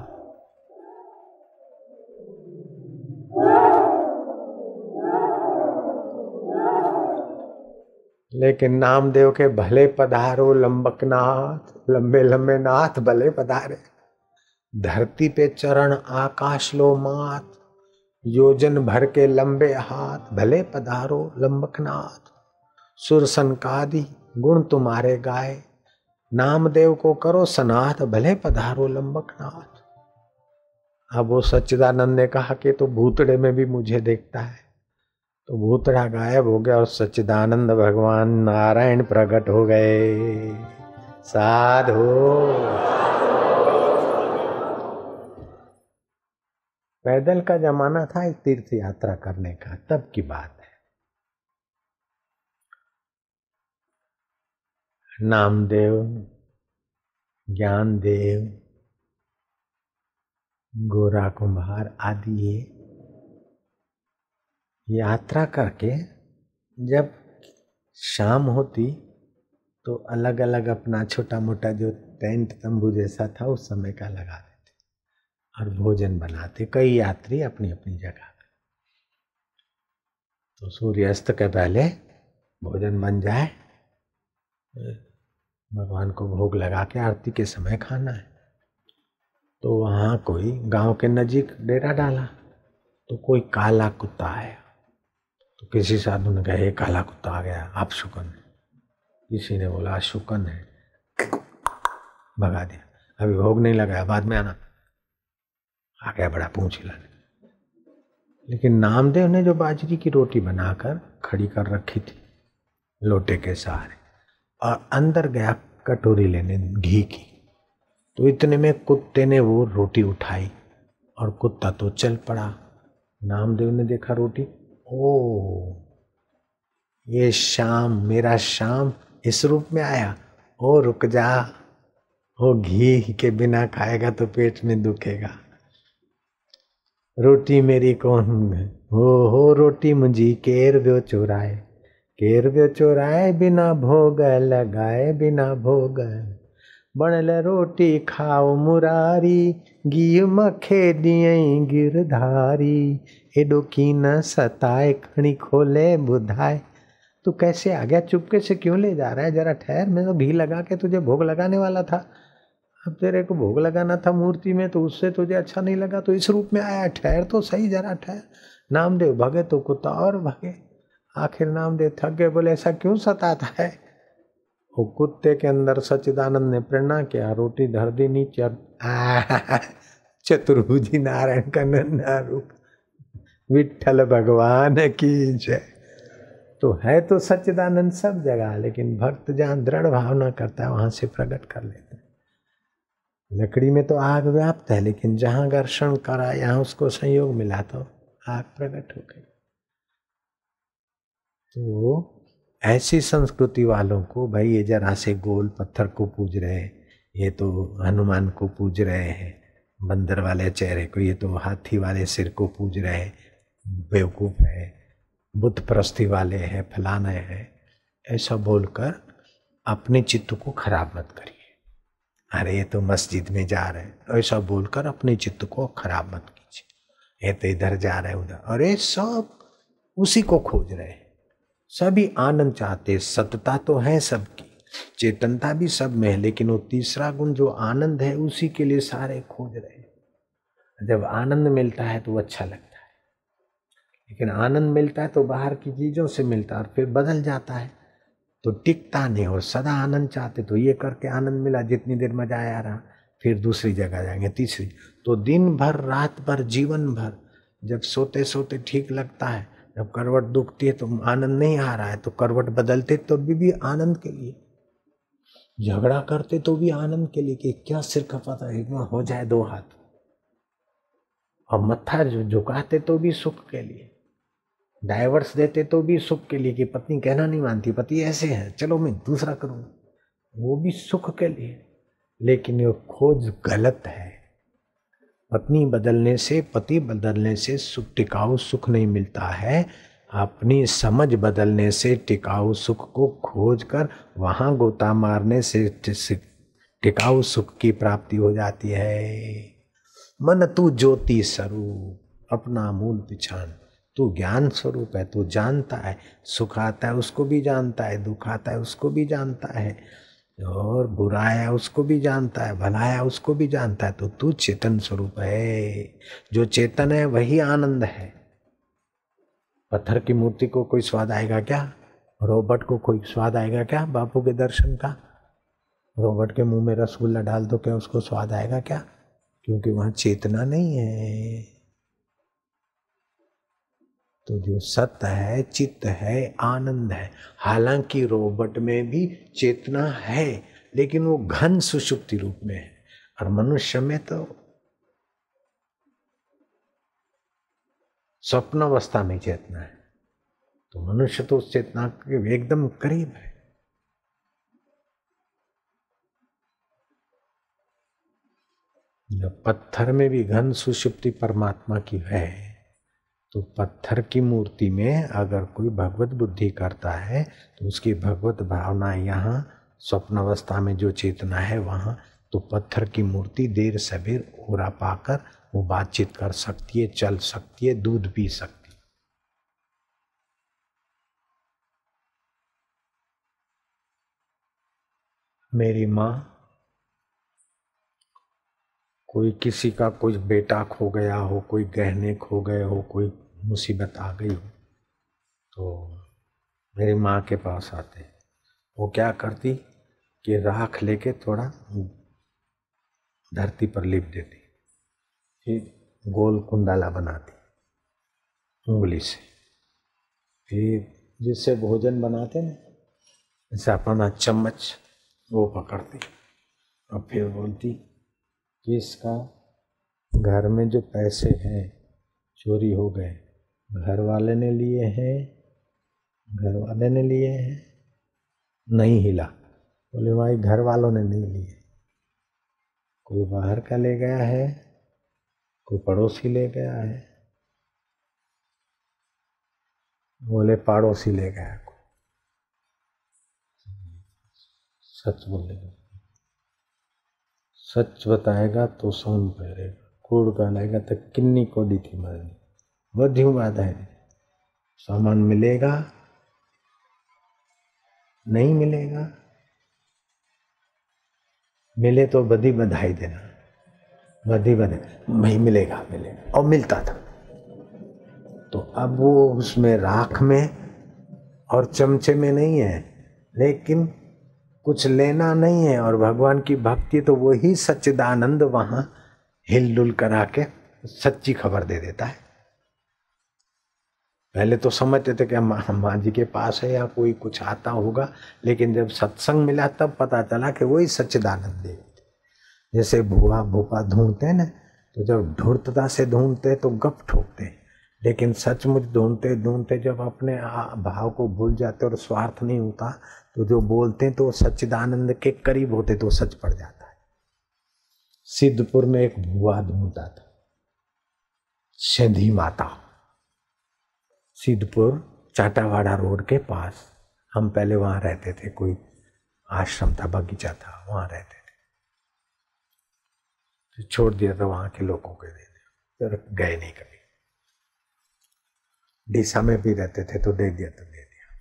लेकिन नामदेव के भले पधारो लंबकनाथ लंबे लंबे नाथ भले पधारे धरती पे चरण आकाश लो मात योजन भर के लंबे हाथ भले पधारो लंबकनाथ का सनकादी गुण तुम्हारे गाए नामदेव को करो सनाथ भले पधारो लंबक नाथ अब वो सच्चिदानंद ने कहा कि तो भूतड़े में भी मुझे देखता है तो भूतड़ा गायब हो गया और सच्चिदानंद भगवान नारायण प्रकट हो गए साधो पैदल का जमाना था एक तीर्थ यात्रा करने का तब की बात है नामदेव ज्ञानदेव गोरा कुम्हार आदि ये यात्रा करके जब शाम होती तो अलग अलग अपना छोटा मोटा जो टेंट तंबू जैसा था उस समय का लगा देते और भोजन बनाते कई यात्री अपनी अपनी जगह तो सूर्यास्त के पहले भोजन बन जाए भगवान को भोग लगा के आरती के समय खाना है तो वहाँ कोई गांव के नज़ीक डेरा डाला तो कोई काला कुत्ता आया तो किसी साधु ने कहा काला कुत्ता आ गया आप शुकन है किसी ने बोला शुकन है भगा दिया अभी भोग नहीं लगाया बाद में आना आ गया बड़ा पूछ लाने लेकिन नामदेव ने जो बाजरी की रोटी बनाकर खड़ी कर रखी थी लोटे के सहारे और अंदर गया कटोरी लेने घी की तो इतने में कुत्ते ने वो रोटी उठाई और कुत्ता तो चल पड़ा नामदेव ने देखा रोटी ओ ये शाम मेरा शाम इस रूप में आया ओ रुक जा ओ घी के बिना खाएगा तो पेट में दुखेगा रोटी मेरी कौन हो हो रोटी मुझी केर व्यो चोराए केरव्यो चोराए बिना भोग लगाए बिना भोग बनल रोटी खाओ मुरारी गीह मखे दिए गिरधारी की न सताए खणी खोले बुधाए तू कैसे आ गया चुपके से क्यों ले जा रहा है जरा ठहर मैं तो भी लगा के तुझे भोग लगाने वाला था अब तेरे को भोग लगाना था मूर्ति में तो उससे तुझे अच्छा नहीं लगा तो इस रूप में आया ठहर तो सही जरा ठहर नामदेव भगे तो कुत्ता और भगे आखिर नाम दे थक गए बोले ऐसा क्यों सताता है वो कुत्ते के अंदर सच्चिदानंद ने प्रेरणा किया रोटी धर दी नीचे चतुर्भुजी नारायण का नन्ना रूप विठल भगवान की जय तो है तो सच्चिदानंद सब जगह लेकिन भक्त जहाँ दृढ़ भावना करता है वहाँ से प्रकट कर लेता है लकड़ी में तो आग व्याप्त है लेकिन जहाँ घर्षण करा यहाँ उसको संयोग मिला तो आग प्रकट हो गई तो ऐसी संस्कृति वालों को भाई ये जरा से गोल पत्थर को पूज रहे हैं ये तो हनुमान को पूज रहे हैं बंदर वाले चेहरे को ये तो हाथी वाले सिर को पूज रहे हैं बेवकूफ़ है बुद्ध प्रस्थि वाले हैं फलाने हैं ऐसा बोलकर अपने चित्त को खराब मत करिए अरे ये तो मस्जिद में जा रहे हैं तो ऐसा बोलकर अपने चित्त को खराब मत कीजिए ये तो इधर जा रहे उधर अरे सब उसी को खोज रहे हैं सभी आनंद चाहते सतता तो है सबकी चेतनता भी सब में है लेकिन वो तीसरा गुण जो आनंद है उसी के लिए सारे खोज रहे जब आनंद मिलता है तो अच्छा लगता है लेकिन आनंद मिलता है तो बाहर की चीज़ों से मिलता है और फिर बदल जाता है तो टिकता नहीं हो सदा आनंद चाहते तो ये करके आनंद मिला जितनी देर मजा आया रहा फिर दूसरी जगह जाएंगे तीसरी तो दिन भर रात भर जीवन भर जब सोते सोते ठीक लगता है जब करवट दुखती है तो आनंद नहीं आ रहा है तो करवट बदलते तो भी, भी आनंद के लिए झगड़ा करते तो भी आनंद के लिए कि क्या सिर का पता एक हो जाए दो हाथ और मत्था झुकाते तो भी सुख के लिए डाइवर्स देते तो भी सुख के लिए कि पत्नी कहना नहीं मानती पति ऐसे हैं चलो मैं दूसरा करूँ वो भी सुख के लिए लेकिन ये खोज गलत है पत्नी बदलने से पति बदलने से सुख टिकाऊ सुख नहीं मिलता है अपनी समझ बदलने से टिकाऊ सुख को खोज कर वहाँ गोता मारने से टिकाऊ सुख की प्राप्ति हो जाती है मन तू ज्योति स्वरूप अपना मूल पिछान तू ज्ञान स्वरूप है तू जानता है सुख आता है उसको भी जानता है दुख आता है उसको भी जानता है और बुराया उसको भी जानता है भलाया उसको भी जानता है तो तू चेतन स्वरूप है जो चेतन है वही आनंद है पत्थर की मूर्ति को कोई स्वाद आएगा क्या रोबट को कोई स्वाद आएगा क्या बापू के दर्शन का रोबट के मुंह में रसगुल्ला डाल दो क्या उसको स्वाद आएगा क्या क्योंकि वहाँ चेतना नहीं है तो जो सत्य है चित्त है आनंद है हालांकि रोबट में भी चेतना है लेकिन वो घन सुषुप्ति रूप में है और मनुष्य में तो स्वप्न अवस्था में चेतना है तो मनुष्य तो उस चेतना के एकदम करीब है पत्थर में भी घन सुषुप्ति परमात्मा की है तो पत्थर की मूर्ति में अगर कोई भगवत बुद्धि करता है तो उसकी भगवत भावना यहाँ स्वप्न अवस्था में जो चेतना है वहाँ तो पत्थर की मूर्ति देर सवेर ओरा पाकर वो बातचीत कर सकती है चल सकती है दूध पी सकती है। मेरी माँ कोई किसी का कुछ बेटा खो गया हो कोई गहने खो गए हो कोई मुसीबत आ गई हो तो मेरी माँ के पास आते वो क्या करती कि राख लेके थोड़ा धरती पर लिप देती फिर गोल कुंडाला बनाती उंगली से फिर जिससे भोजन बनाते ना जैसे अपना चम्मच वो पकड़ती और फिर बोलती कि इसका घर में जो पैसे हैं चोरी हो गए घर वाले ने लिए हैं घर वाले ने लिए हैं नहीं हिला बोले भाई घर वालों ने नहीं लिए कोई बाहर का ले गया है कोई पड़ोसी ले गया है बोले पड़ोसी ले गया को सच बोलेगा सच बताएगा तो सोन पहरेगा कूड़ गालेगा तो किन्नी को थी मरनी वध्यु बात है सामान मिलेगा नहीं मिलेगा मिले तो बदी बधाई देना बदी बधाई भाई मिलेगा मिलेगा और मिलता था तो अब वो उसमें राख में और चमचे में नहीं है लेकिन कुछ लेना नहीं है और भगवान की भक्ति तो वही सच्चिदानंद वहाँ हिलडुल करा के सच्ची खबर दे देता है पहले तो समझते थे कि मा जी के पास है या कोई कुछ आता होगा लेकिन जब सत्संग मिला तब पता चला कि वही सच्चिदानंद देव थे जैसे भूआ भूपा ढूंढते ना तो जब ढूंढता से ढूंढते तो गप ठोकते लेकिन सचमुच ढूंढते ढूंढते जब अपने भाव को भूल जाते और स्वार्थ नहीं होता तो जो बोलते तो सच्चिदानंद के करीब होते तो सच पड़ जाता है सिद्धपुर में एक भूआ ढूंढता था सिद्धि माता सिद्धपुर चाटावाड़ा रोड के पास हम पहले वहाँ रहते थे कोई आश्रम था बगीचा था वहाँ रहते थे तो छोड़ दिया था वहाँ के लोगों के देने तो गए नहीं कभी डीसा में भी रहते थे तो दे दिया तो दे दिया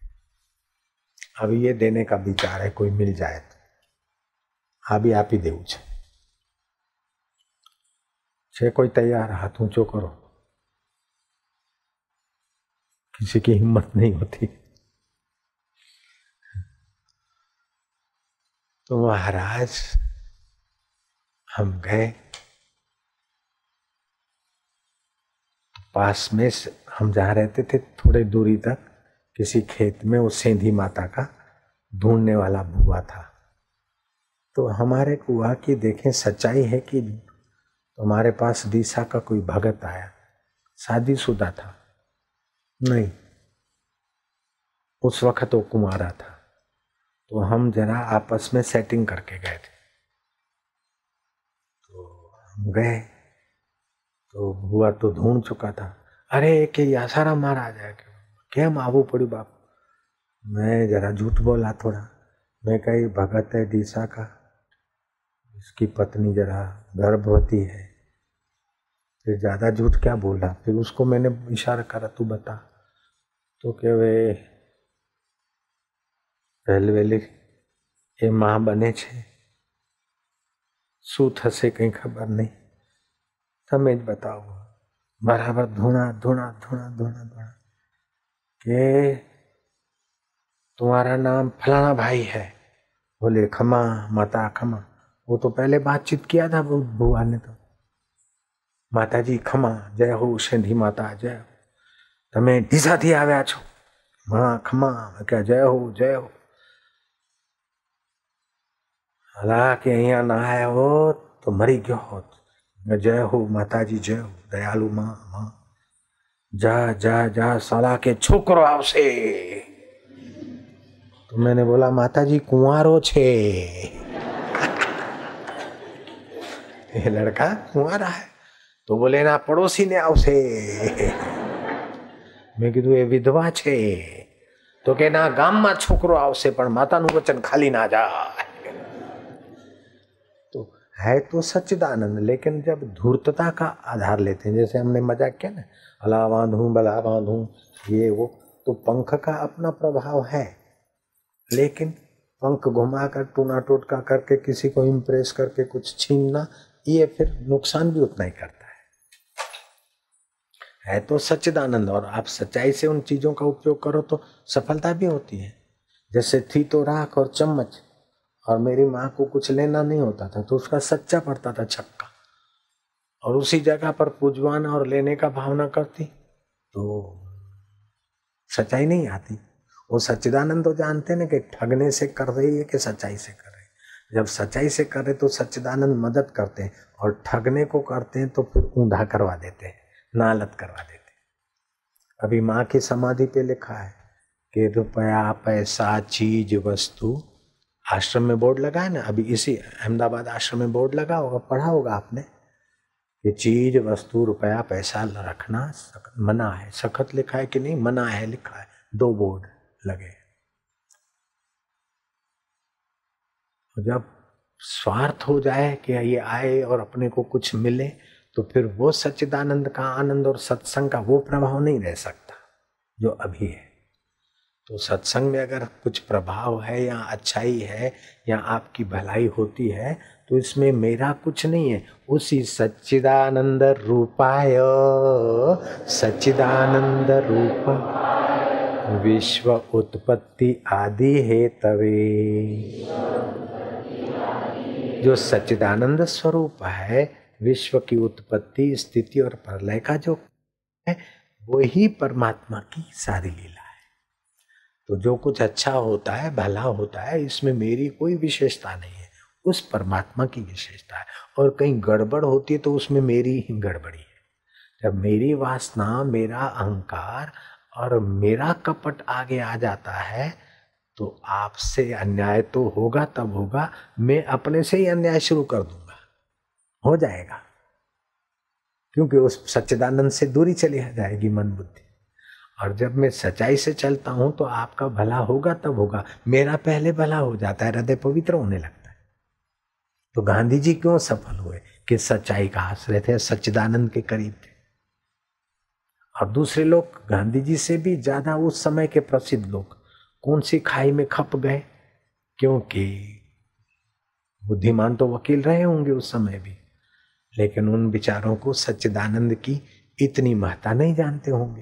अभी ये देने का विचार है कोई मिल जाए तो अभी आप ही देव छे कोई तैयार हाथ ऊंचो करो किसी की हिम्मत नहीं होती तो महाराज हम गए पास में हम जा रहते थे थोड़े दूरी तक किसी खेत में वो सेंधी माता का ढूंढने वाला बुआ था तो हमारे कुआ की देखें सच्चाई है कि हमारे पास दिशा का कोई भगत आया शादीशुदा था नहीं उस वक्त वो तो कुमारा था तो हम जरा आपस में सेटिंग करके गए थे तो हम गए तो हुआ तो ढूंढ चुका था अरे के यासारा महाराज है क्या આવવું पड़ी बाप मैं जरा झूठ बोला थोड़ा मैं कही भगत है डीसा का उसकी पत्नी जरा गर्भवती है फिर ज़्यादा झूठ क्या बोला फिर उसको मैंने इशारा करा तू बता તો કે હવે વહેલી વહેલી એ માં બને છે શું થશે કંઈ ખબર નહીં તમે જ બતાવો બરાબર ધૂણા ધૂણા ધૂણા ધૂણા ધૂણા કે तुम्हारा नाम फलाना भाई है बोले खमा माता खमा वो तो पहले बातचीत किया था बुआ ने तो माता जी खमा जय हो सिंधी माता जय તમે ઢીસાથી આવ્યા છો મા ખમા કે જય હો જય હો હલા કે અહીંયા ના આવ્યા હોત તો મરી ગયો હોત જય હો માતાજી જય હો દયાલુ માં માં જા જા જા સાલા કે છોકરો આવશે તો મેને બોલા માતાજી કુંવારો છે ये लड़का कुंवारा है तो बोले ना पड़ोसी ने आवसे મેં કીધું એ વિધવા છે તો કે ના ગામમાં છોકરો આવશે પણ માતાનું વચન ખાલી ના જાય તો है तो सच्चिदानंद लेकिन जब धूर्तता का आधार लेते हैं जैसे हमने मजाक किया ना अला बांधूँ बला बांधू ये वो तो पंख का अपना प्रभाव है लेकिन पंख घुमा कर टूना टोटका करके किसी को इम्प्रेस करके कुछ छीनना ये फिर नुकसान भी उतना ही करता है तो सच्चिदानंद और आप सच्चाई से उन चीज़ों का उपयोग करो तो सफलता भी होती है जैसे थी तो राख और चम्मच और मेरी माँ को कुछ लेना नहीं होता था तो उसका सच्चा पड़ता था छक्का और उसी जगह पर पूजवाना और लेने का भावना करती तो सच्चाई नहीं आती वो सच्चिदानंद तो जानते ना कि ठगने से कर रही है कि सच्चाई से कर रही है जब सच्चाई से करे तो सच्चिदानंद मदद करते हैं और ठगने को करते हैं तो फिर ऊंधा करवा देते हैं नालत करवा देते अभी माँ की समाधि पे लिखा है कि रुपया पैसा चीज वस्तु आश्रम में बोर्ड लगा है ना अभी इसी अहमदाबाद आश्रम में बोर्ड लगा होगा पढ़ा होगा आपने कि चीज वस्तु रुपया पैसा रखना मना है सख्त लिखा है कि नहीं मना है लिखा है दो बोर्ड लगे जब स्वार्थ हो जाए कि ये आए और अपने को कुछ मिले तो फिर वो सच्चिदानंद का आनंद और सत्संग का वो प्रभाव नहीं रह सकता जो अभी है तो सत्संग में अगर कुछ प्रभाव है या अच्छाई है या आपकी भलाई होती है तो इसमें मेरा कुछ नहीं है उसी सच्चिदानंद रूपाय सच्चिदानंद रूप विश्व उत्पत्ति आदि है तवे जो सच्चिदानंद स्वरूप है विश्व की उत्पत्ति स्थिति और प्रलय का जो है वो ही परमात्मा की सारी लीला है तो जो कुछ अच्छा होता है भला होता है इसमें मेरी कोई विशेषता नहीं है उस परमात्मा की विशेषता है और कहीं गड़बड़ होती है तो उसमें मेरी ही गड़बड़ी है जब मेरी वासना मेरा अहंकार और मेरा कपट आगे आ जाता है तो आपसे अन्याय तो होगा तब होगा मैं अपने से ही अन्याय शुरू कर दूँ हो जाएगा क्योंकि उस सच्चिदानंद से दूरी चली जाएगी मन बुद्धि और जब मैं सच्चाई से चलता हूं तो आपका भला होगा तब होगा मेरा पहले भला हो जाता है हृदय पवित्र होने लगता है तो गांधी जी क्यों सफल हुए कि सच्चाई का आश्रय थे सच्चिदानंद के करीब थे और दूसरे लोग गांधी जी से भी ज्यादा उस समय के प्रसिद्ध लोग कौन सी खाई में खप गए क्योंकि बुद्धिमान तो वकील रहे होंगे उस समय भी लेकिन उन विचारों को सच्चिदानंद की इतनी महत्ता नहीं जानते होंगे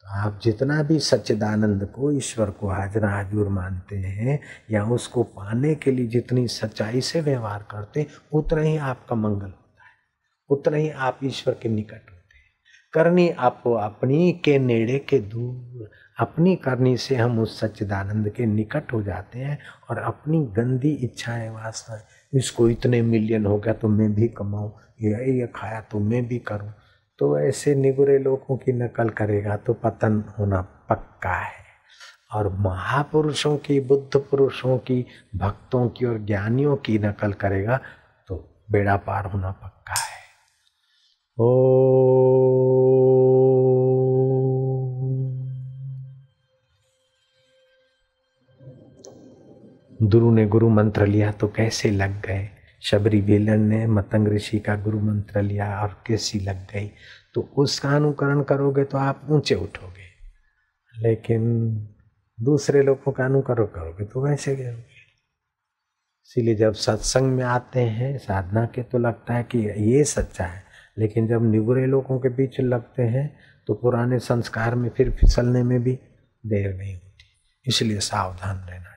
तो आप जितना भी सच्चिदानंद को ईश्वर को हाजरा हाजूर मानते हैं या उसको पाने के लिए जितनी सच्चाई से व्यवहार करते हैं उतना ही आपका मंगल होता है उतना ही आप ईश्वर के निकट होते हैं करनी आपको अपनी के नेड़े के दूर अपनी करनी से हम उस सच्चिदानंद के निकट हो जाते हैं और अपनी गंदी इच्छाएं वास्तव इसको इतने मिलियन हो गया तो मैं भी कमाऊँ ये ये खाया तो मैं भी करूँ तो ऐसे निगुरे लोगों की नकल करेगा तो पतन होना पक्का है और महापुरुषों की बुद्ध पुरुषों की भक्तों की और ज्ञानियों की नकल करेगा तो बेड़ा पार होना पक्का है ओ गुरु ने गुरु मंत्र लिया तो कैसे लग गए शबरी बेलन ने मतंग ऋषि का गुरु मंत्र लिया और कैसी लग गई तो उसका अनुकरण करोगे तो आप ऊंचे उठोगे लेकिन दूसरे लोगों का अनुकरण करोगे तो वैसे गिरोगे इसीलिए जब सत्संग में आते हैं साधना के तो लगता है कि ये सच्चा है लेकिन जब निगुरे लोगों के बीच लगते हैं तो पुराने संस्कार में फिर फिसलने में भी देर नहीं होती इसलिए सावधान रहना